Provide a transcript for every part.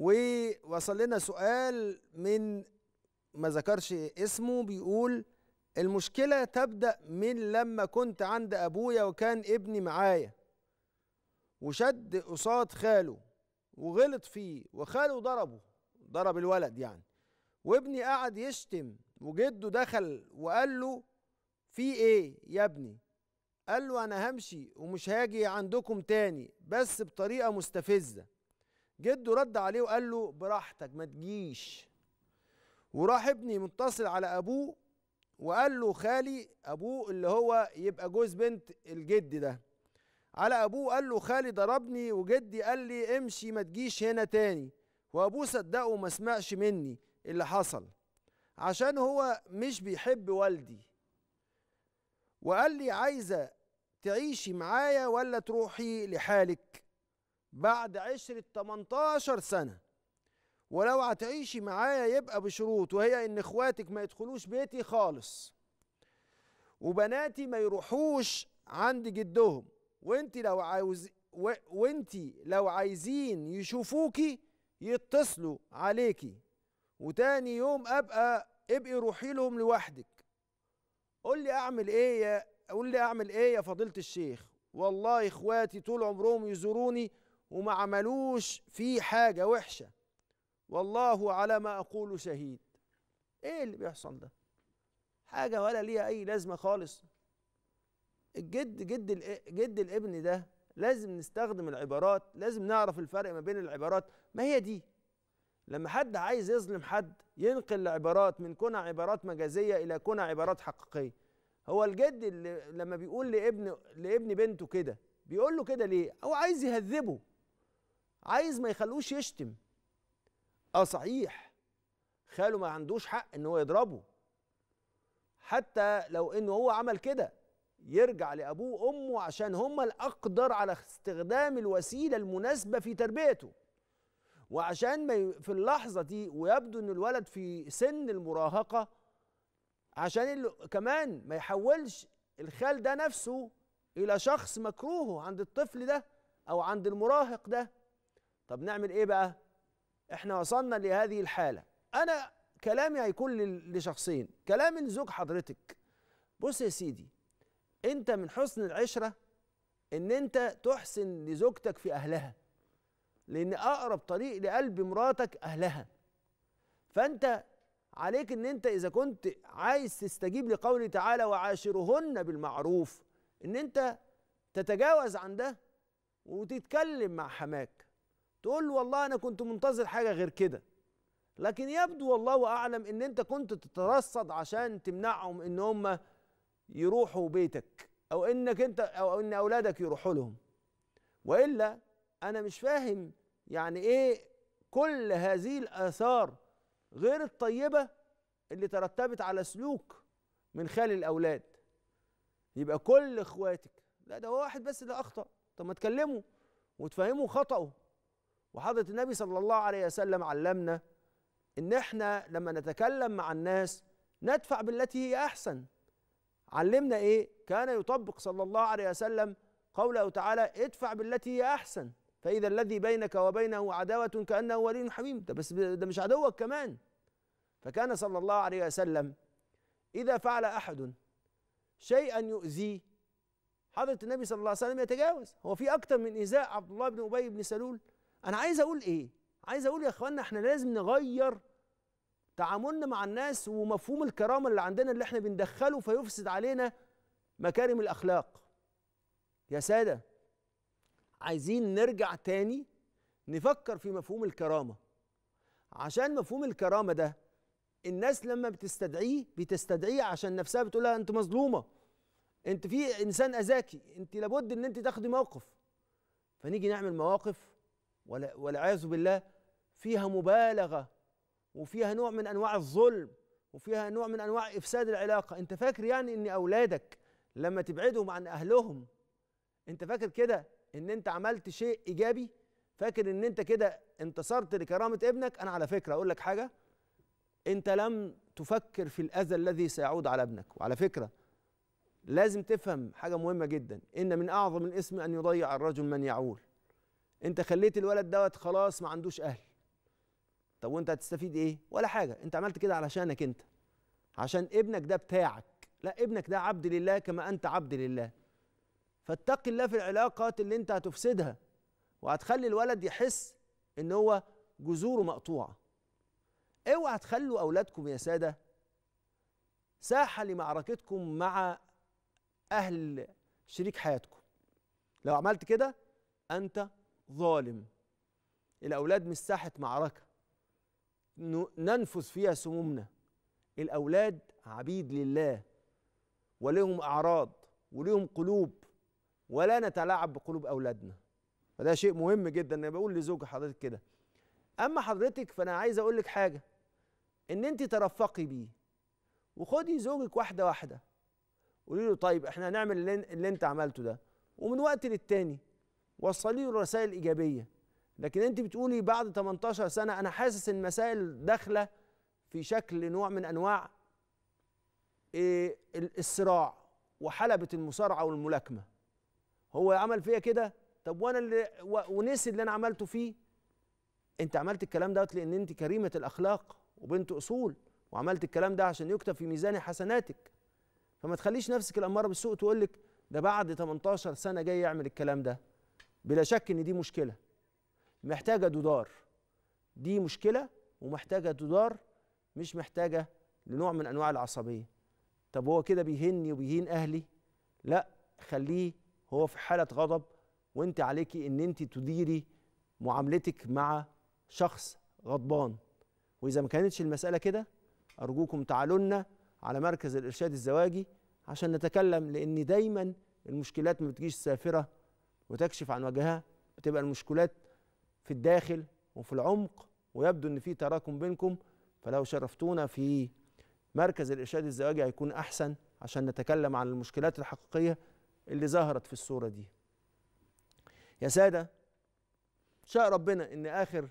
ووصل لنا سؤال من ما ذكرش اسمه بيقول المشكلة تبدأ من لما كنت عند أبويا وكان ابني معايا وشد قصاد خاله وغلط فيه وخاله ضربه ضرب الولد يعني وابني قعد يشتم وجده دخل وقال له في ايه يا ابني قال له انا همشي ومش هاجي عندكم تاني بس بطريقة مستفزة جده رد عليه وقال له براحتك ما تجيش وراح ابني متصل على ابوه وقال له خالي ابوه اللي هو يبقى جوز بنت الجد ده على ابوه قال له خالي ضربني وجدي قال لي امشي ما تجيش هنا تاني وابوه صدقه وما سمعش مني اللي حصل عشان هو مش بيحب والدي وقال لي عايزه تعيشي معايا ولا تروحي لحالك بعد عشرة 18 سنة ولو هتعيشي معايا يبقى بشروط وهي ان اخواتك ما يدخلوش بيتي خالص وبناتي ما يروحوش عند جدهم وانت لو عايز و... وانت لو عايزين يشوفوكي يتصلوا عليكي وتاني يوم ابقى ابقي روحي لهم لوحدك قول لي اعمل ايه يا قول لي اعمل ايه يا فضيله الشيخ والله اخواتي طول عمرهم يزوروني وما عملوش فيه حاجة وحشة والله على ما أقول شهيد إيه اللي بيحصل ده حاجة ولا ليها أي لازمة خالص الجد جد جد الابن ده لازم نستخدم العبارات لازم نعرف الفرق ما بين العبارات ما هي دي لما حد عايز يظلم حد ينقل العبارات من كونها عبارات مجازيه الى كونها عبارات حقيقيه هو الجد اللي لما بيقول لابن لابن بنته كده بيقول له كده ليه هو عايز يهذبه عايز ما يخلوش يشتم اه صحيح خاله ما عندوش حق ان هو يضربه حتى لو انه هو عمل كده يرجع لابوه وامه عشان هما الاقدر على استخدام الوسيله المناسبه في تربيته وعشان ما في اللحظه دي ويبدو ان الولد في سن المراهقه عشان كمان ما يحولش الخال ده نفسه الى شخص مكروه عند الطفل ده او عند المراهق ده طب نعمل ايه بقى احنا وصلنا لهذه الحاله انا كلامي هيكون لشخصين كلام لزوج حضرتك بص يا سيدي انت من حسن العشره ان انت تحسن لزوجتك في اهلها لان اقرب طريق لقلب مراتك اهلها فانت عليك ان انت اذا كنت عايز تستجيب لقوله تعالى وعاشرهن بالمعروف ان انت تتجاوز عن ده وتتكلم مع حماك تقول له والله انا كنت منتظر حاجه غير كده لكن يبدو والله اعلم ان انت كنت تترصد عشان تمنعهم ان هم يروحوا بيتك او انك انت او ان اولادك يروحوا لهم والا انا مش فاهم يعني ايه كل هذه الاثار غير الطيبه اللي ترتبت على سلوك من خال الاولاد يبقى كل اخواتك لا ده هو واحد بس اللي اخطا طب ما تكلمه وتفهمه خطاه وحضرة النبي صلى الله عليه وسلم علمنا إن إحنا لما نتكلم مع الناس ندفع بالتي هي أحسن علمنا إيه؟ كان يطبق صلى الله عليه وسلم قوله تعالى ادفع بالتي هي أحسن فإذا الذي بينك وبينه عداوة كأنه ولي حميم ده بس ده مش عدوك كمان فكان صلى الله عليه وسلم إذا فعل أحد شيئا يؤذيه حضرة النبي صلى الله عليه وسلم يتجاوز هو في أكثر من إيذاء عبد الله بن أبي بن سلول انا عايز اقول ايه عايز اقول يا اخوانا احنا لازم نغير تعاملنا مع الناس ومفهوم الكرامه اللي عندنا اللي احنا بندخله فيفسد علينا مكارم الاخلاق يا ساده عايزين نرجع تاني نفكر في مفهوم الكرامه عشان مفهوم الكرامه ده الناس لما بتستدعيه بتستدعيه عشان نفسها بتقول لها انت مظلومه انت في انسان اذاكي انت لابد ان انت تاخدي موقف فنيجي نعمل مواقف والعياذ بالله فيها مبالغه وفيها نوع من انواع الظلم وفيها نوع من انواع افساد العلاقه انت فاكر يعني ان اولادك لما تبعدهم عن اهلهم انت فاكر كده ان انت عملت شيء ايجابي فاكر ان انت كده انتصرت لكرامه ابنك انا على فكره اقول لك حاجه انت لم تفكر في الاذى الذي سيعود على ابنك وعلى فكره لازم تفهم حاجه مهمه جدا ان من اعظم الاسم ان يضيع الرجل من يعول انت خليت الولد دوت خلاص ما عندوش اهل طب وانت هتستفيد ايه ولا حاجه انت عملت كده علشانك انت عشان ابنك ده بتاعك لا ابنك ده عبد لله كما انت عبد لله فاتق الله في العلاقات اللي انت هتفسدها وهتخلي الولد يحس ان هو جذوره مقطوعه اوعى تخلوا اولادكم يا ساده ساحه لمعركتكم مع اهل شريك حياتكم لو عملت كده انت ظالم الأولاد مش ساحة معركة ننفذ فيها سمومنا الأولاد عبيد لله ولهم أعراض ولهم قلوب ولا نتلاعب بقلوب أولادنا فده شيء مهم جدا أنا بقول لزوج حضرتك كده أما حضرتك فأنا عايز أقول لك حاجة إن أنت ترفقي بيه وخدي زوجك واحدة واحدة قولي له طيب احنا هنعمل اللي انت عملته ده ومن وقت للتاني وصلي له رسائل ايجابيه لكن انت بتقولي بعد 18 سنه انا حاسس ان المسائل داخله في شكل نوع من انواع إيه، الصراع وحلبة المصارعة والملاكمة هو عمل فيا كده طب وانا اللي ونسي اللي انا عملته فيه انت عملت الكلام دوت لان انت كريمة الاخلاق وبنت اصول وعملت الكلام ده عشان يكتب في ميزان حسناتك فما تخليش نفسك الاماره بالسوء تقول لك ده بعد 18 سنه جاي يعمل الكلام ده بلا شك ان دي مشكله محتاجه دودار دي مشكله ومحتاجه دودار مش محتاجه لنوع من انواع العصبيه طب هو كده بيهني وبيهين اهلي لا خليه هو في حاله غضب وانت عليكي ان انت تديري معاملتك مع شخص غضبان واذا ما كانتش المساله كده ارجوكم تعالوا لنا على مركز الارشاد الزواجي عشان نتكلم لان دايما المشكلات ما بتجيش سافره وتكشف عن وجهها بتبقى المشكلات في الداخل وفي العمق ويبدو ان في تراكم بينكم فلو شرفتونا في مركز الارشاد الزواجي هيكون احسن عشان نتكلم عن المشكلات الحقيقيه اللي ظهرت في الصوره دي يا ساده شاء ربنا ان اخر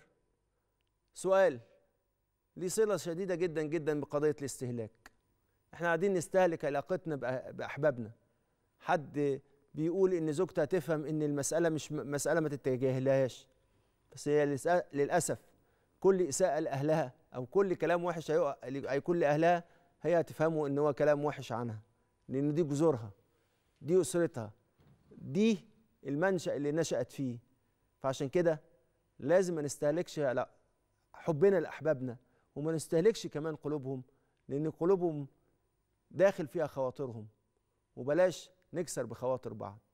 سؤال ليه صله شديده جدا جدا بقضيه الاستهلاك احنا قاعدين نستهلك علاقتنا باحبابنا حد بيقول ان زوجته تفهم ان المساله مش مساله ما تتجاهلهاش بس هي للاسف كل اساءه لاهلها او كل كلام وحش هيكون لاهلها هي هتفهمه ان هو كلام وحش عنها لان دي جذورها دي اسرتها دي المنشا اللي نشات فيه فعشان كده لازم ما نستهلكش لا حبنا لاحبابنا وما نستهلكش كمان قلوبهم لان قلوبهم داخل فيها خواطرهم وبلاش نكسر بخواطر بعض